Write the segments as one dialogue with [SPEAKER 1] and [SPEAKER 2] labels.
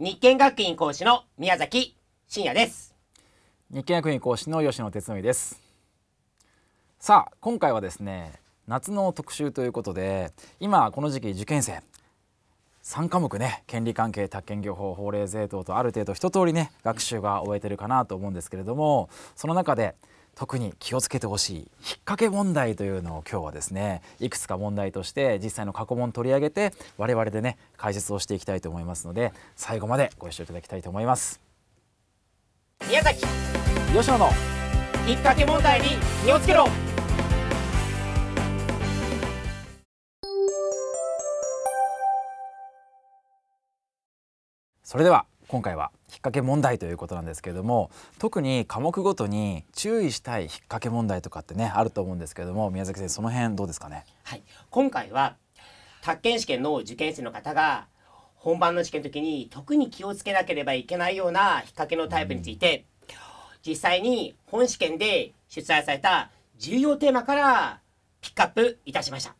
[SPEAKER 1] 日建学院講師の宮崎真也です
[SPEAKER 2] 日建学院講師の吉野哲則ですさあ今回はですね夏の特集ということで今この時期受験生3科目ね権利関係宅建業法法令税等とある程度一通りね学習が終えてるかなと思うんですけれどもその中で特に気をつけてほしい引っ掛け問題というのを今日はですねいくつか問題として実際の過去問取り上げて我々でね解説をしていきたいと思いますので最後までご視聴いただきたいと思います宮崎吉
[SPEAKER 1] 野の引っ掛け問題に気をつけろ
[SPEAKER 2] それでは今回は引っ掛け問題ということなんですけれども特に科目ごとに注意したい引っ掛け問題とかってねあると思うんですけれども宮崎先生その辺どうですかね
[SPEAKER 1] はい今回は宅建試験の受験生の方が本番の試験の時に特に気をつけなければいけないような引っ掛けのタイプについて、うん、実際に本試験で出題された重要テーマからピックアップいたしました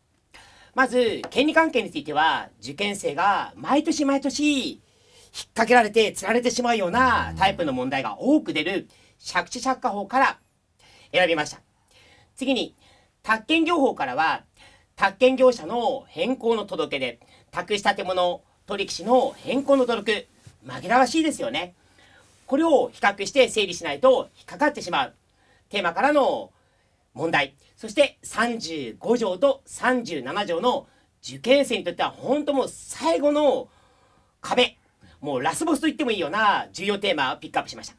[SPEAKER 1] まず権利関係については受験生が毎年毎年引っ掛けられて釣られてしまうようなタイプの問題が多く出る借地借家法から選びました。次に、宅建業法からは、宅建業者の変更の届け出、託し建物取引士の変更の届け、紛らわしいですよね。これを比較して整理しないと引っかかってしまう。テーマからの問題。そして35条と37条の受験生にとっては本当もう最後の壁もうラスボスと言ってもいいような重要テーマをピックアップしました。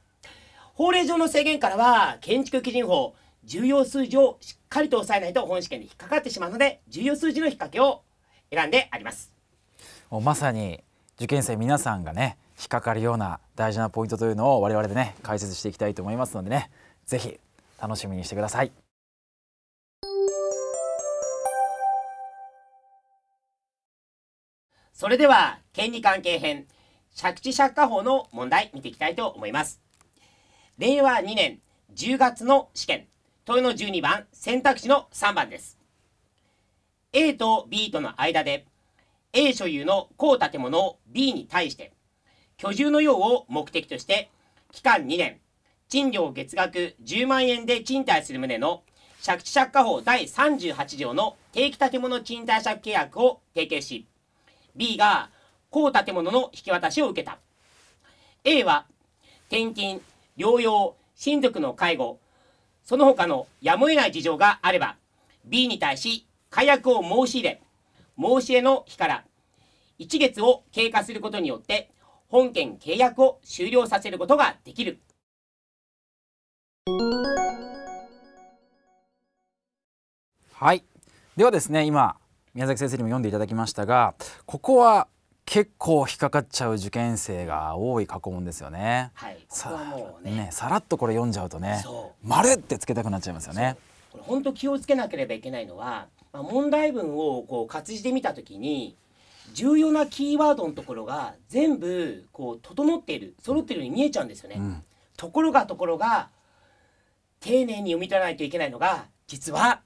[SPEAKER 1] 法令上の制限からは、建築基準法、重要数字をしっかりと押さえないと本試験に引っかかってしまうので、重要数字の引っ掛けを選んであります。
[SPEAKER 2] まさに受験生皆さんがね、引っかかるような大事なポイントというのを我々でね、解説していきたいと思いますのでね、ぜひ楽しみにしてください。
[SPEAKER 1] それでは、権利関係編。借地借家法の問題見ていきたいと思います。令和2年10月の試験、問いの12番、選択肢の3番です。A と B との間で、A 所有の高建物を B に対して、居住の用を目的として、期間2年、賃料月額10万円で賃貸する旨の借地借家法第38条の定期建物賃貸借契約を締結し、B が高建物の引き渡しを受けた。A は、転勤、療養、親族の介護、その他のやむを得ない事情があれば、B に対し、解約を申し入れ、申し入れの日から、1月を経過することによって、本件契約を終了させることができる。
[SPEAKER 2] はい。ではですね、今、宮崎先生にも読んでいただきましたが、ここは結構引っかかっちゃう受験生が多い過去問ですよね。はい、ここはもうね、ね、さらっとこれ読んじゃうとね「まる!」ってつけたくなっちゃいますよね。
[SPEAKER 1] これ本当気をつけなければいけないのは、まあ、問題文をこう活字で見たときに重要なキーワードのところが全部こう整っている揃っているように見えちゃうんですよね。うん、ところがところが丁寧に読み取らないといけないのが実は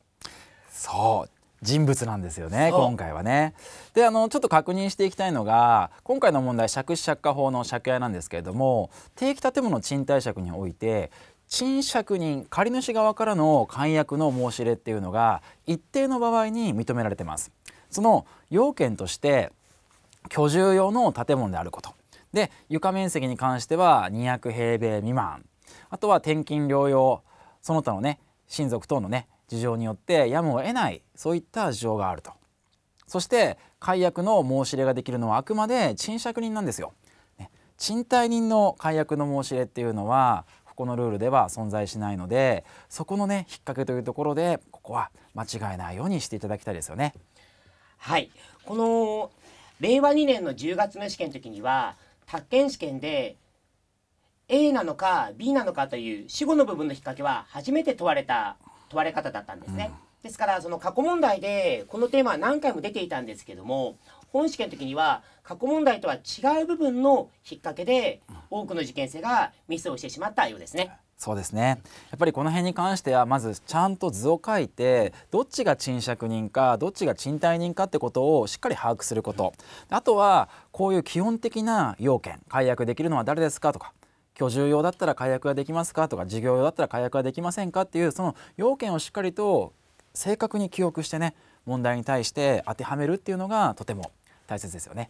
[SPEAKER 2] そう人物なんですよね今回はね。であのちょっと確認していきたいのが今回の問題借子借家法の借家なんですけれども定期建物賃貸借において賃借人借主側からの解約の申し入れっていうのが一定の場合に認められてます。その要件として居住用の建物であることで床面積に関しては200平米未満あとは転勤療養その他のね親族等のね事情によってやむを得ないそういった事情があるとそして解約の申し入れができるのはあくまで賃借人なんですよ、ね、賃貸人の解約の申し入れっていうのはここのルールでは存在しないのでそこのね引っ掛けというところでここは間違えないようにしていただきたいですよねはいこの令和2年の10月の試験の時には
[SPEAKER 1] 宅建試験で A なのか B なのかという死後の部分の引っ掛けは初めて問われた問われ方だったんですね、うんですからその過去問題でこのテーマは何回も出ていたんですけども本試験の時には過去問題とは違う部分の引っ掛けで多くの受験生がミスをしてしまったようですね。
[SPEAKER 2] そうですねやっぱりこの辺に関してはまずちゃんと図を書いてどっちが賃借人かどっちが賃貸人かってことをしっかり把握することあとはこういう基本的な要件解約できるのは誰ですかとか居住用だったら解約ができますかとか事業用だったら解約ができませんかっていうその要件をしっかりと正確に記憶してね問題に対して当てはめるっていうのがとても大切ですよね。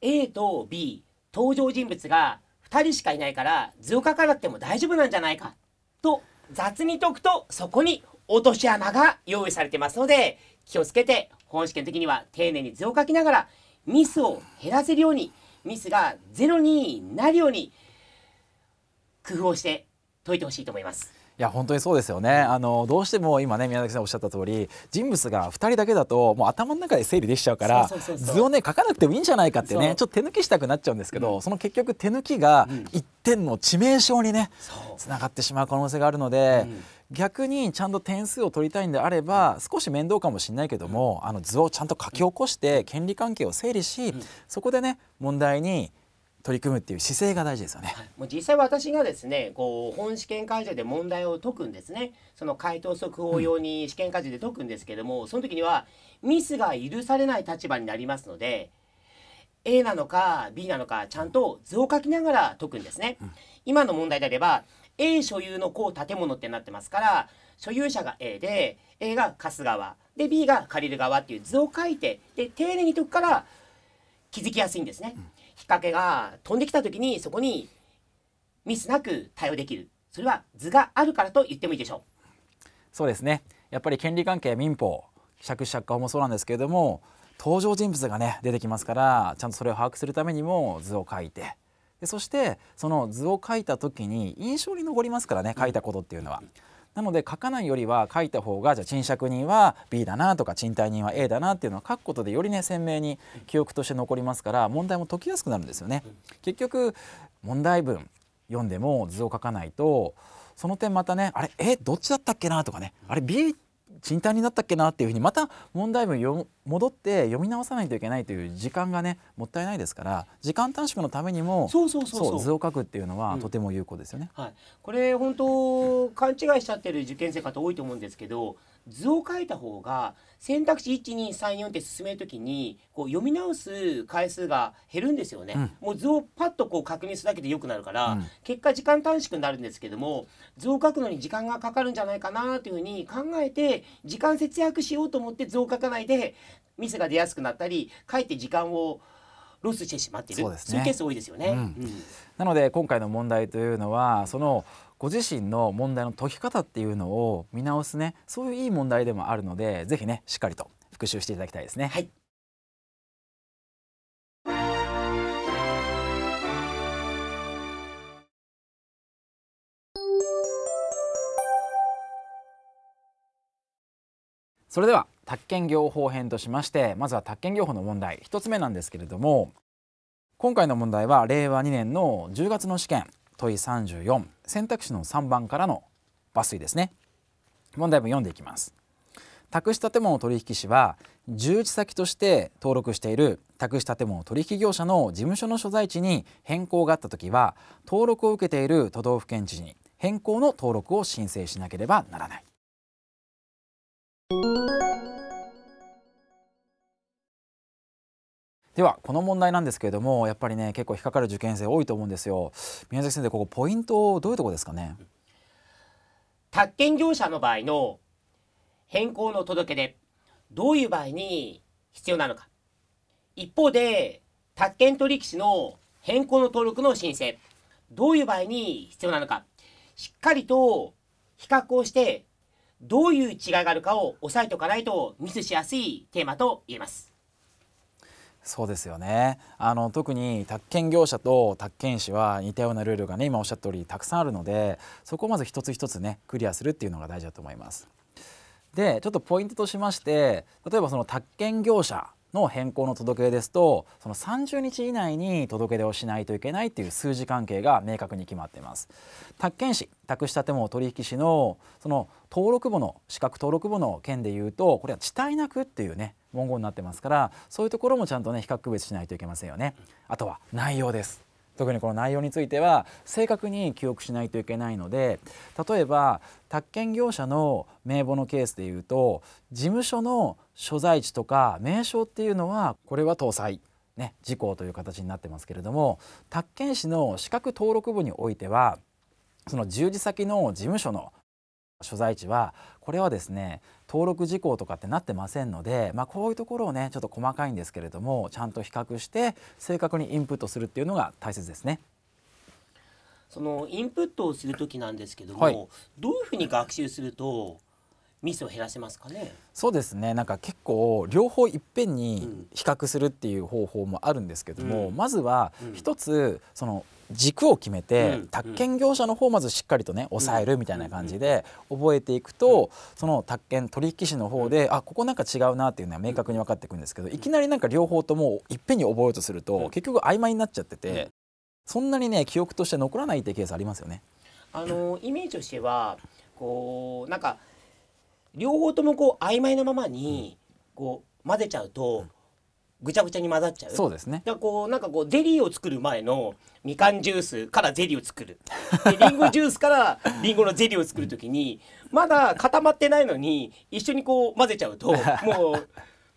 [SPEAKER 1] A と B 登場人物が2人しかいないから図を書かなくても大丈夫なんじゃないかと雑に解くとそこに落とし穴が用意されてますので気をつけて本試験的には丁寧に図を書きながらミスを減らせるようにミスがゼロになるように工夫をして解いてほしいと思います。
[SPEAKER 2] いや本当にそうですよねあのどうしても今ね宮崎さんおっしゃった通り人物が2人だけだともう頭の中で整理できちゃうから図をね書かなくてもいいんじゃないかってねちょっと手抜きしたくなっちゃうんですけど、うん、その結局手抜きが一点の致命傷にねつな、がってしまう可能性があるので。逆にちゃんと点数を取りたいんであれば少し面倒かもしれないけども、あの図をちゃんと書き起こして権利関係を整理し、そこでね問題に取り組むっていう姿勢が大事ですよね、はい、
[SPEAKER 1] もう実際私がですねこう本試験会場で問題を解くんですねその回答速報用に試験会場で解くんですけども、うん、その時にはミスが許されない立場になりますので A なのか B なのかちゃんと図を書きながら解くんですね、うん、今の問題であれば A 所有のこう建物ってなってますから所有者が A で A が貸す側で B が借りる側っていう図を書いてで丁寧に解くから気づきやすいんですね、うんっかけが飛んできた時にそこにミスなく対応できるそれは図があるからと言ってもいいでしょう
[SPEAKER 2] そうですねやっぱり権利関係民法借子借家法もそうなんですけれども登場人物がね出てきますからちゃんとそれを把握するためにも図を書いてでそしてその図を書いた時に印象に残りますからね書いたことっていうのは。うんなので書かないよりは書いた方がじゃあ賃借人は B だなとか賃貸人は A だなっていうのは書くことでよりね鮮明に記憶として残りますから問題も解きやすくなるんですよね。結局問題文読んでも図を書かないとその点またねあれえどっちだったっけなとかねあれ B 賃貸になったっけなっていうふうにまた問題文よ戻って読み直さないといけないという時間がねもったいないですから時間短縮のためにもそうそうそう図を書くっていうのは、とても有効ですよね、
[SPEAKER 1] はい、これ本当勘違いしちゃってる受験生方多いと思うんですけど図を書いた方が選択肢1234って進めるときにこう読み直す回数が減るんですよね、うん、もう図をパッとこう確認するだけでよくなるから、うん、結果時間短縮になるんですけども図を書くのに時間がかかるんじゃないかなというふうに考えて時間節約しようと思って図を書かないでミスが出やすくなったりかえって時間をロスしてしまっているそうね、そういうケース多いですよね。うん、
[SPEAKER 2] なので今回の問題というのはそのご自身の問題の解き方っていうのを見直すねそういういい問題でもあるので是非ねしっかりと復習していただきたいですね。はいそれでは宅建業法編としましてまずは宅建業法の問題1つ目なんですけれども今回の問題は令和2年の10月の試験問い34選択肢の3番からの抜粋ですね問題文読んでいきます託し建物取引士は誘致先として登録している託し建物取引業者の事務所の所在地に変更があった時は登録を受けている都道府県知事に変更の登録を申請しなければならないではこの問題なんですけれどもやっぱりね結構引っかかる受験生多いと思うんですよ宮崎先生ここポイントどういうとこですかね
[SPEAKER 1] 宅建業者の場合の変更の届け出どういう場合に必要なのか一方で宅建取引士の変更の登録の申請どういう場合に必要なのかしっかりと比較をしてどういう違いがあるかを押さえておかないとミスしやすいテーマと言えます。
[SPEAKER 2] そうですよねあの特に宅建業者と宅建士は似たようなルールがね今おっしゃった通りたくさんあるのでそこをまず一つ一つねクリアするっていうのが大事だと思います。でちょっとポイントとしまして例えばその宅建業者の変更の届けですとその30日以内に届け出をしないといけないという数字関係が明確に決まっています宅建士宅下建も取引士のその登録簿の資格登録簿の件で言うとこれは地帯なくっていうね文言になってますからそういうところもちゃんとね比較区別しないといけませんよねあとは内容です特にこの内容については正確に記憶しないといけないので例えば宅建業者の名簿のケースでいうと事務所の所在地とか名称っていうのはこれは搭載。ね、事項という形になってますけれども宅建士の資格登録簿においてはその従事先の事務所の所在地はこれはですね登録事項とかってなってませんので、まあ、こういうところをねちょっと細かいんですけれどもちゃんと比較して正確にインプットするっていうのが大切ですね。
[SPEAKER 1] そのインプットをする時なんですけども、はい、どういうふうに学習するとミスを減らせますかね
[SPEAKER 2] そうですねなんか結構両方いっぺんに比較するっていう方法もあるんですけども、うん、まずは一つ、うん、その軸を決めて、宅建業者の方をまずしっかりとね抑えるみたいな感じで覚えていくと、その宅建取引士の方で、あここなんか違うなっていうのは明確に分かっていくんですけど、いきなりなんか両方ともいっぺんに覚えようとすると、結局曖昧になっちゃってて、そんなにね記憶として残らないってケースありますよね。
[SPEAKER 1] あのイメージとしてはこうなんか両方ともこう曖昧なままにこう混ぜちゃうと、ぐちゃぐちゃに混ざっちゃうそうですねだからこうなんかこうゼリーを作る前のみかんジュースからゼリーを作るでんごジュースからりんごのゼリーを作る時にまだ固まってないのに一緒にこう混ぜちゃうと もう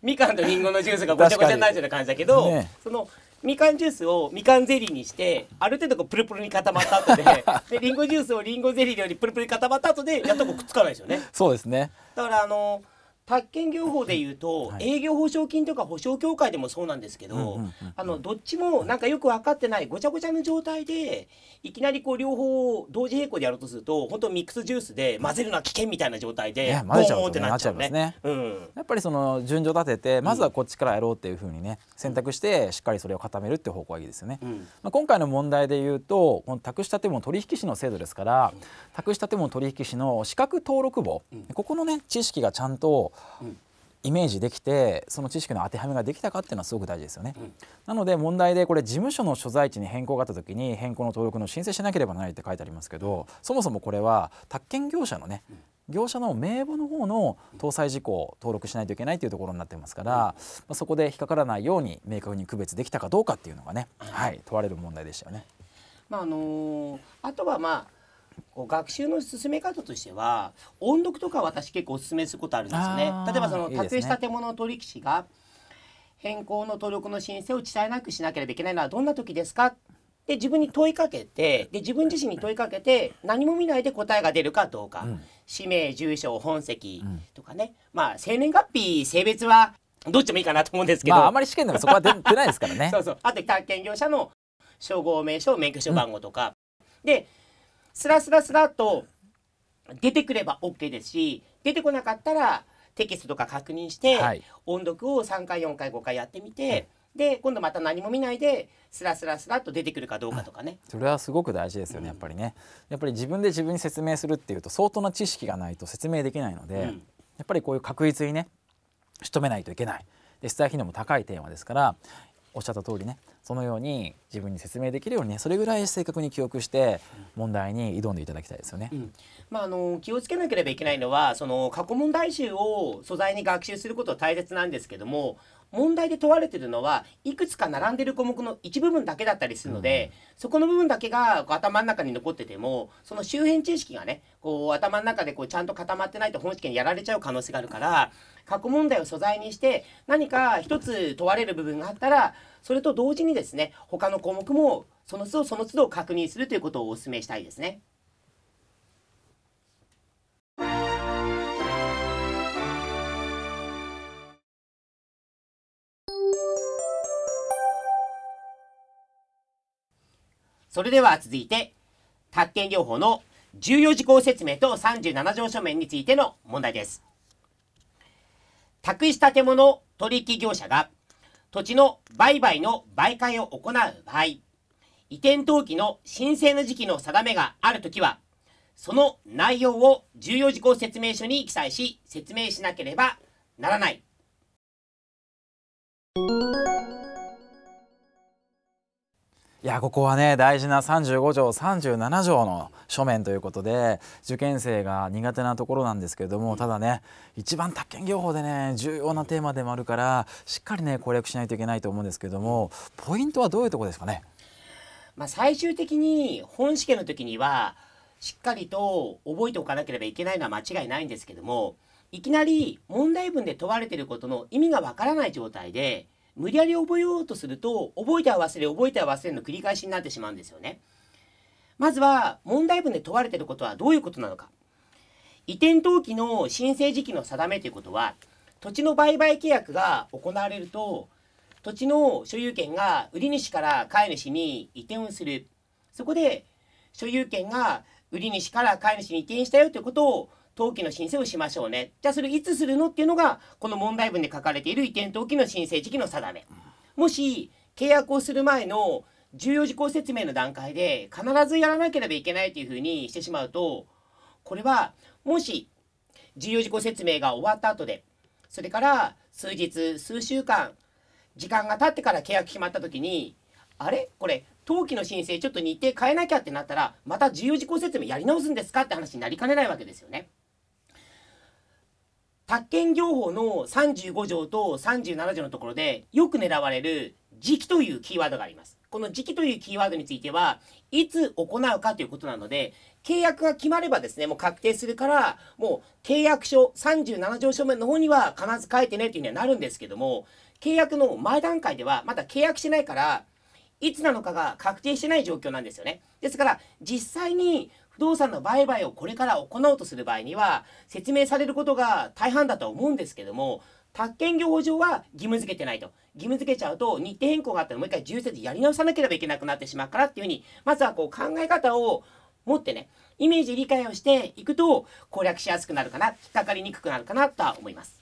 [SPEAKER 1] みかんとりんごのジュースがごちゃごちゃになるような感じだけど、ね、そのみかんジュースをみかんゼリーにしてある程度こうプルプルに固まった後で でりんごジュースをりんごゼリーよりプルプルに固まった後でやっとこうくっつかないですよね。そうですねだからあのー宅建業法でいうと、はい、営業保証金とか保証協会でもそうなんですけど、あのどっちもなんかよく分かってないごちゃごちゃの状態でいきなりこう両方同時並行でやろうとすると本当ミックスジュースで混ぜるのは危険みたいな状態でボーンってなっちゃうね、ね
[SPEAKER 2] うん、やっぱりその順序立ててまずはこっちからやろうっていうふうにね選択してしっかりそれを固めるっていう方向がいいですよね、うん、まあ、今回の問題でいうとこの託したても取引士の制度ですから、託したても取引士の資格登録簿、ここのね知識がちゃんとイメージできてその知識の当てはめができたかっていうのはすごく大事ですよね、うん、なので問題でこれ事務所の所在地に変更があった時に変更の登録の申請しなければならないって書いてありますけどそもそもこれは宅建業者のね、うん業者の名簿の方の搭載事項を登録しないといけないというところになってますから、まあ、そこで引っかからないように明確に区別できたかどうかっていうのがね、はい、問われる問題でしたよね。
[SPEAKER 1] まああのー、あとはまあこう学習の進め方としては音読とか私結構おすすめすることあるんですよね。例えばそのした手物取引士が変更の登録の申請を伝えなくしなければいけないのはどんな時ですかで自分に問いかけてで自分自身に問いかけて何も見ないで答えが出るかどうか、うん、氏名住所本籍とかね、うん、まあ生年月日性別はどっちもいいかなと思うんですけど、まあ、あまり試験ならそこは出出ないですからね そうそうあと宅建業者の称号名称免許証番号とか、うん、でスラスラスラと出てくれば OK ですし出てこなかったらテキストとか確認して、はい、音読を3回4回5回やってみて、うん、で今度また何も見ないでスラスラスラと出てくるかどうかとかね、
[SPEAKER 2] それはすごく大事ですよね、うん、やっぱりねやっぱり自分で自分に説明するっていうと相当な知識がないと説明できないので、うん、やっぱりこういう確実にね仕留めないといけないで出題頻度も高いテーマですからおっしゃった通りねそのように自分に説明できるようにねそれぐらい正確に記憶して問題に挑んでいただきたいですよね。うん、
[SPEAKER 1] まあ、あの気をつけなければいけないのはその過去問題集を素材に学習することは大切なんですけども問題で問われてるのはいくつか並んでる項目の一部分だけだったりするので、うん、そこの部分だけが頭の中に残っててもその周辺知識がねこう頭の中でこうちゃんと固まってないと本試験やられちゃう可能性があるから過去問題を素材にして何か一つ問われる部分があったらそれと同時にですね他の項目もその都度その都度確認するということをお勧めしたいですね。それでは続いて、宅建療法の14事項説明と37条書面についての問題です。託し建物取引業者が土地の売買の媒介を行う場合、移転登記の申請の時期の定めがあるときは、その内容を重要事項説明書に記載し、説明しなければならない。
[SPEAKER 2] いやここはね大事な35条37条の書面ということで受験生が苦手なところなんですけれどもただね一番宅建業法でね重要なテーマでもあるからしっかりね攻略しないといけないと思うんですけれどもポイントはどういうとこですかね
[SPEAKER 1] まあ、最終的に本試験の時にはしっかりと覚えておかなければいけないのは間違いないんですけどもいきなり問題文で問われていることの意味がわからない状態で無理やり覚えようとすると覚えては忘れ覚えては忘れの繰り返しになってしまうんですよね。まずは問題文で問われていることはどういうことなのか。移転登記の申請時期の定めということは土地の売買契約が行われると土地の所有権が売り主から飼い主に移転をするそこで所有権が売り主から飼い主に移転したよということを登記の申請をしましょうねじゃあそれいつするのっていうのがこの問題文で書かれている移転登記の申請時期の定めもし契約をする前の重要事項説明の段階で必ずやらなければいけないというふうにしてしまうとこれはもし重要事項説明が終わった後でそれから数日数週間時間が経ってから契約決まった時にあれこれ登記の申請ちょっと日程変えなきゃってなったらまた重要事項説明やり直すんですかって話になりかねないわけですよね。宅建業法の35条と37条のところでよく狙われる時期というキーワードがあります。この時期というキーワードについては、いつ行うかということなので、契約が決まればですね、もう確定するから、もう契約書37条書面の方には必ず書いてねというにはなるんですけども、契約の前段階ではまだ契約してないから、いつなのかが確定してない状況なんですよね。ですから、実際に不動産の売買をこれから行おうとする場合には、説明されることが大半だとは思うんですけども、宅建業法上は義務付けてないと。義務付けちゃうと、日程変更があったらもう一回重節やり直さなければいけなくなってしまうからっていうふうに、まずはこう考え方を持ってね、イメージ理解をしていくと攻略しやすくなるかな、引っかかりにくくなるかなとは思います。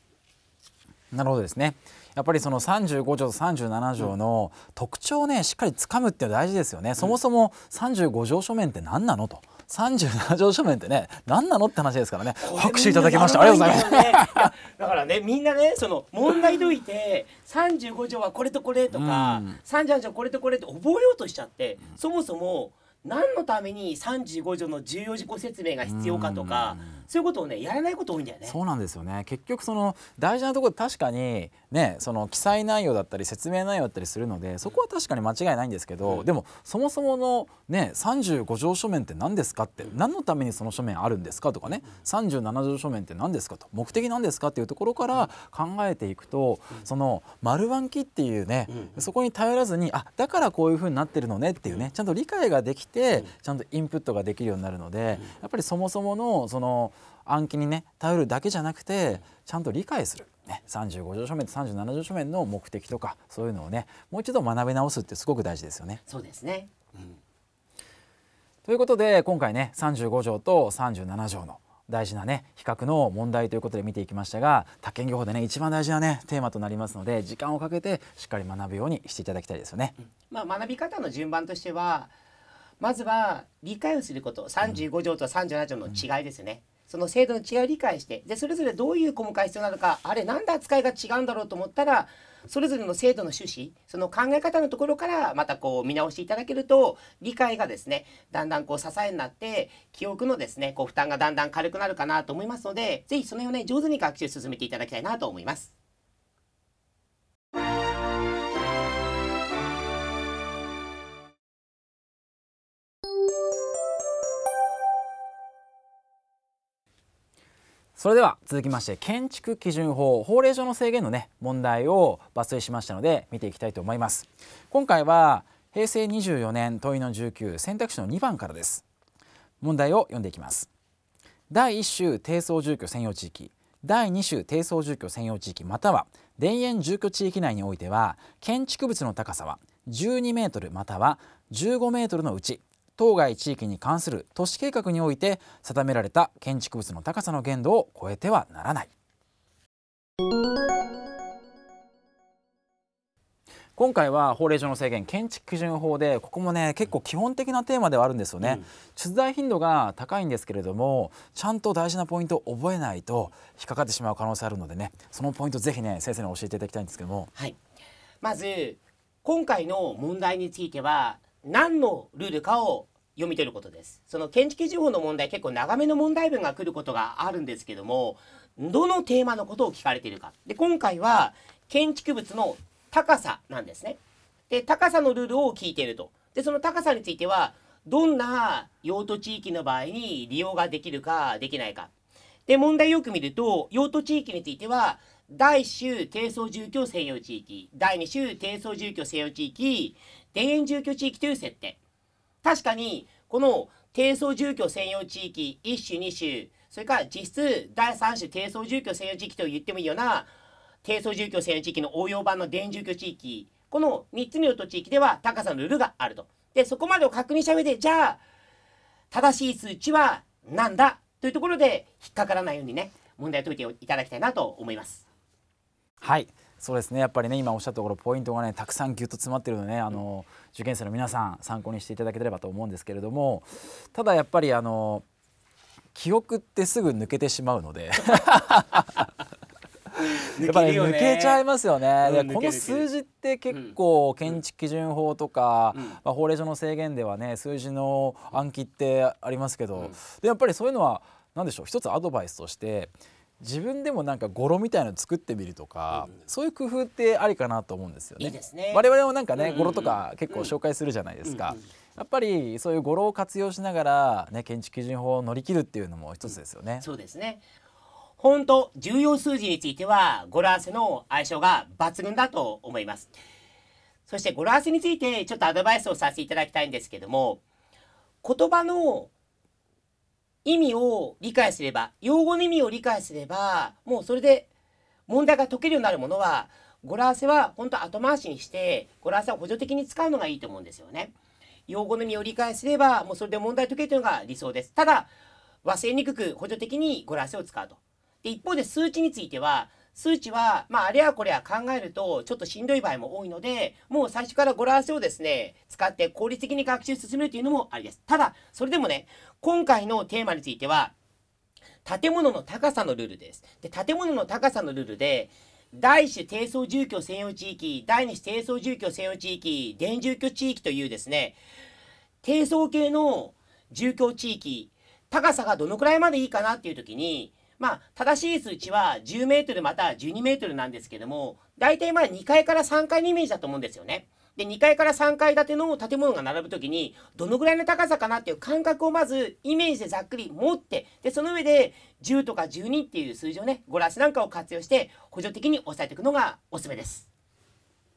[SPEAKER 2] なるほどですね。やっぱりその35条と37条の特徴をねしっかりつかむっていうのは大事ですよね。そもそも35条書面って何なのと。37条書面ってね何なのって話ですからね拍手いただきましたありがとうございます
[SPEAKER 1] だからねみんなねその問題解いて35条はこれとこれとか、うん、37条これとこれって覚えようとしちゃって、そもそも何のために35条の重要事項説明が必要
[SPEAKER 2] かとか、うんそういうことをねやらないこと多いんだよね。そうなんですよね結局その大事なところ確かにねその記載内容だったり説明内容だったりするのでそこは確かに間違いないんですけど、うん、でもそもそものね35条書面って何ですかって、何のためにその書面あるんですかとかね、三十37条書面って何ですかと目的何ですかっていうところから考えていくと、その丸暗記っていうね、そこに頼らずにあだからこういうふうになってるのねっていうねちゃんと理解ができて、ちゃんとインプットができるようになるので、やっぱりそもそものその暗記にね頼るだけじゃなくてちゃんと理解する。ね、35条書面と37条書面の目的とかそういうのをねもう一度学び直すってすごく大事ですよね。そうで
[SPEAKER 1] すね、うん、
[SPEAKER 2] ということで今回ね35条と37条の大事なね比較の問題ということで見ていきましたが宅建業法でね一番大事なねテーマとなりますので時間をかけてしっかり学ぶようにしていただきたいですよね。うん、
[SPEAKER 1] まあ、学び方の順番としてはまずは理解をすること35条と37条の違いですね。うんその制度の違いを理解してでそれぞれどういう項目が必要なのかあれ何で扱いが違うんだろうと思ったらそれぞれの制度の趣旨その考え方のところからまたこう見直していただけると理解がですねだんだんこう支えになって記憶のですねこう負担がだんだん軽くなるかなと思いますので是非その辺をね上手に学習進めていただきたいなと思います。
[SPEAKER 2] それでは続きまして建築基準法法令上の制限のね問題を抜粋しましたので見ていきたいと思います今回は平成24年問いの19選択肢の2番からです問題を読んでいきます第1州低層住居専用地域第2州低層住居専用地域または田園住居地域内においては建築物の高さは12メートルまたは15メートルのうち当該地域に関する都市計画において定められた建築物の高さの限度を超えてはならない。今回は法令上の制限建築基準法でここもね結構基本的なテーマではあるんですよね、うん、取材頻度が高いんですけれどもちゃんと大事なポイントを覚えないと引っかかってしまう可能性あるのでねそのポイントぜひね先生に教えていただきたいんですけども、はい、
[SPEAKER 1] まず今回の問題については何のルールかを読み取ることです。その建築基準法の問題結構長めの問題文が来ることがあるんですけどもどのテーマのことを聞かれているか。で今回は建築物の高さなんですね。で高さのルールを聞いていると。でその高さについてはどんな用途地域の場合に利用ができるかできないか。で問題よく見ると用途地域については第1種低層住居専用地域第2種低層住居専用地域田園住居地域という設定。確かに、この低層住居専用地域1種2種、それから実質第3種低層住居専用地域と言ってもいいような、低層住居専用地域の応用版の田園住居地域、この3つの用途地域では高さのルールがあると。で、そこまでを確認した上で、じゃあ、正しい数値は何だというところで引っかからないようにね、問題を解いていただきたいなと思います。
[SPEAKER 2] はい。そうですねやっぱりね今おっしゃったところポイントがねたくさんぎゅっと詰まってるのでねあの、うん、受験生の皆さん参考にしていただければと思うんですけれどもただやっぱりあの記憶ってすぐ抜けてしまうので やっぱり抜けちゃいますよね。うこの数字って結構建築基準法とか、うんまあ、法令上の制限ではね数字の暗記ってありますけど、でやっぱりそういうのは何でしょう一つアドバイスとして自分でもなんか語呂みたいの作ってみるとか、うん、そういう工夫ってありかなと思うんですよね。いいね我々もなんかね、うんうん、語呂とか結構紹介するじゃないですか。うんうん、やっぱりそういう語呂を活用しながら、ね、建築基準法を乗り切るっていうのも一つですよね。うん、そうですね本当重要数字については語呂合わせの
[SPEAKER 1] 相性が抜群だと思います。そして語呂合わせについてちょっとアドバイスをさせていただきたいんですけども言葉の意味を理解すれば、用語の意味を理解すれば、もうそれで問題が解けるようになるものは、語呂合わせは本当後回しにして、語呂合わせを補助的に使うのがいいと思うんですよね。用語の意味を理解すれば、もうそれで問題解けるというのが理想です。ただ、忘れにくく補助的に語呂合わせを使うと。で、一方で数値については、数値は、まあ、あれやこれや考えると、ちょっとしんどい場合も多いので、もう最初から語呂合わせをですね、使って効率的に学習進めるというのもありです。ただ、それでもね、今回のテーマについては、建物の高さのルールです。で、建物の高さのルールで、第1種低層住居専用地域、第2種低層住居専用地域、電住居地域というですね、低層系の住居地域、高さがどのくらいまでいいかなっていう時に、まあ、正しい数値は10メートルまたは12メートルなんですけども、大体まあ2階から3階のイメージだと思うんですよね。で、2階から3階建ての建物が並ぶときに、どのぐらいの高さかなっていう感覚をまずイメージでざっくり持って、で、その上で10とか12っていう数字をね、ゴラスなんかを活用して補助的に抑えていくのがおすすめです。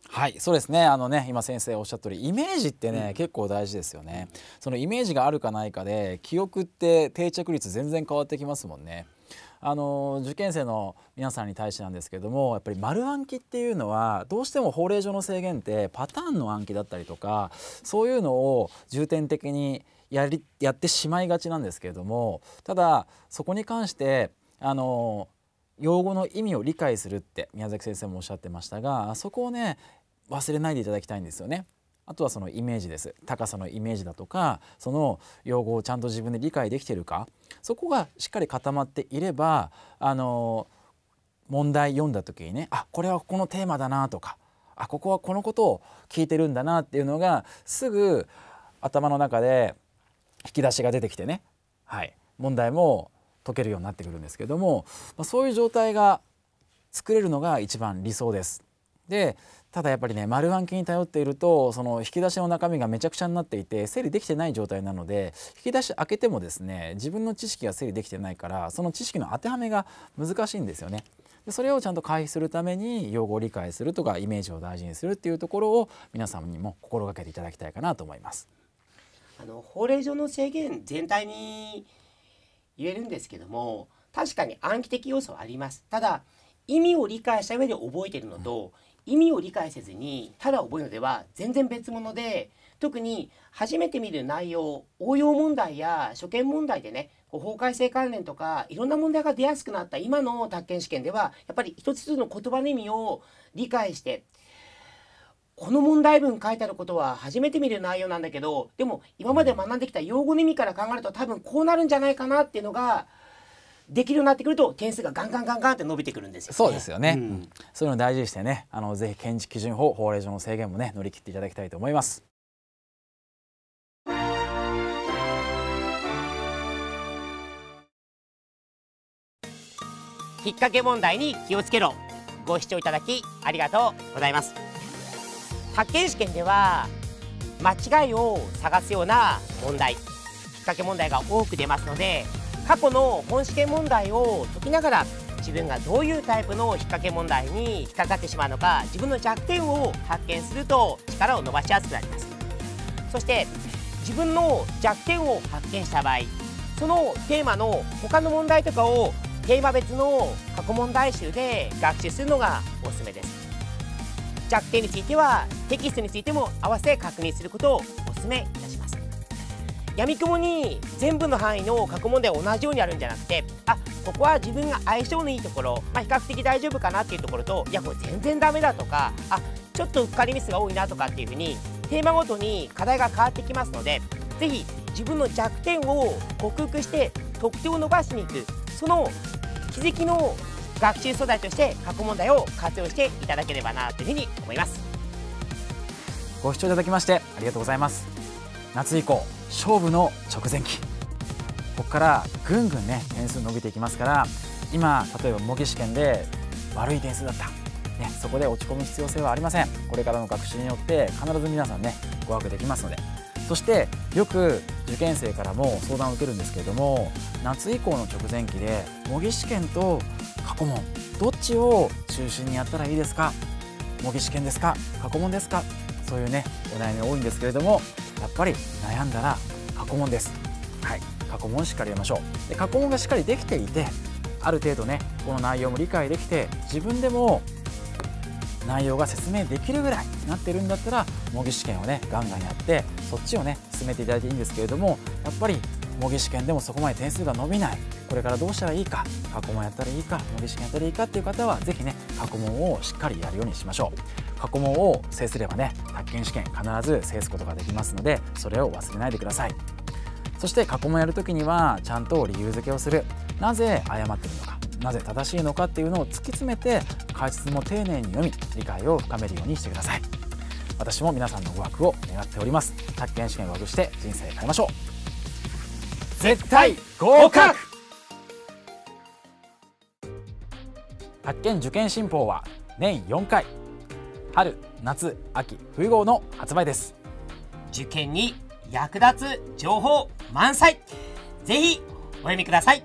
[SPEAKER 2] はい、そうですね。あのね、今先生おっしゃった通り、イメージってね、うん、結構大事ですよね。そのイメージがあるかないかで、記憶って定着率全然変わってきますもんね。あの受験生の皆さんに対してなんですけどもやっぱり丸暗記っていうのはどうしても法令上の制限ってパターンの暗記だったりとかそういうのを重点的にやりやってしまいがちなんですけれどもただそこに関してあの用語の意味を理解するって宮崎先生もおっしゃってましたがそこをね忘れないでいただきたいんですよね。あとはそのイメージです高さのイメージだとかその用語をちゃんと自分で理解できてるかそこがしっかり固まっていればあの問題読んだ時にねあこれはここのテーマだなとかあここはこのことを聞いてるんだなっていうのがすぐ頭の中で引き出しが出てきてね、はい、問題も解けるようになってくるんですけども、まあ、そういう状態が作れるのが一番理想です。でただやっぱりね丸暗記に頼っているとその引き出しの中身がめちゃくちゃになっていて整理できてない状態なので引き出し開けてもですね自分の知識が整理できてないからその知識の当てはめが難しいんですよね。でそれをちゃんと回避するために用語を理解するとかイメージを大事にするっていうところを皆さんにも心がけていただきたいかなと思います。
[SPEAKER 1] あの法令上の制限全体に言えるんですけども確かに暗記的要素はありますただ意味を理解した上で覚えてるのと、うん意味を理解せずにただ覚えるのでは全然別物で特に初めて見る内容応用問題や初見問題でね法改正関連とかいろんな問題が出やすくなった今の宅建試験ではやっぱり一つ一つの言葉の意味を理解してこの問題文書いてあることは初めて見る内容なんだけどでも今まで学んできた用語の意味から考えると多分こうなるんじゃないかなっていうのができるようになってくると点数がガンガンガンガンって伸びてくるんですよ、ね、そうですよね、
[SPEAKER 2] うん、そういうの大事にしてねあのぜひ建築基準法法令上の制限もね乗り切っていただきたいと思います
[SPEAKER 1] 引っ掛け問題に気をつけろご視聴いただきありがとうございます発見試験では間違いを探すような問題引っ掛け問題が多く出ますので過去の本試験問題を解きながら自分がどういうタイプの引っ掛け問題に引っかかってしまうのか自分の弱点を発見すると力を伸ばしやすくなりますそして自分の弱点を発見した場合そのテーマの他の問題とかをテーマ別の過去問題集で学習するのがおすすめです弱点についてはテキストについても合わせ確認することをお勧めいたしますやみくもに全部の範囲の過去問題同じようにやるんじゃなくてあここは自分が相性のいいところ、まあ、比較的大丈夫かなっていうところといやこれ全然ダメだとかあちょっとうっかりミスが多いなとかっていうふうにテーマごとに課題が変わってきますので是非自分の弱点を克服して得点を伸ばしにいくその気づきの学習素材として過去問題を活用していただければなというふうに思います
[SPEAKER 2] ご視聴いただきましてありがとうございます夏以降勝負の直前期ここからぐんぐんね点数伸びていきますから今例えば模擬試験で悪い点数だった、ね、そこで落ち込む必要性はありませんこれからの学習によって必ず皆さんね合格できますのでそしてよく受験生からも相談を受けるんですけれども夏以降の直前期で模擬試験と過去問どっちを中心にやったらいいですか模擬試験ですか過去問ですかそういうねお悩み多いんですけれどもやっぱり悩んだら過去問です、はい、過去問しっかりやりましょうで過去問がしっかりできていてある程度ねこの内容も理解できて自分でも内容が説明できるぐらいになってるんだったら模擬試験をねガンガンやってそっちをね進めていただいていいんですけれどもやっぱり模擬試験でもそこまで点数が伸びないこれからどうしたらいいか過去問やったらいいか模擬試験やったらいいかっていう方は是非ね過去問をしっかりやるようにしましょう過去問を制すればね宅建試験必ず制すことができますのでそれを忘れないでくださいそして過去問やるときにはちゃんと理由付けをするなぜ誤ってるのかなぜ正しいのかっていうのを突き詰めて解説も丁寧に読み理解を深めるようにしてください私も皆さんのご枠を願っております宅建試験を学して人生変えましょう絶対合格発見受験新報は年4回春夏秋冬号の発売です受験に役立つ情報満載ぜひお読みください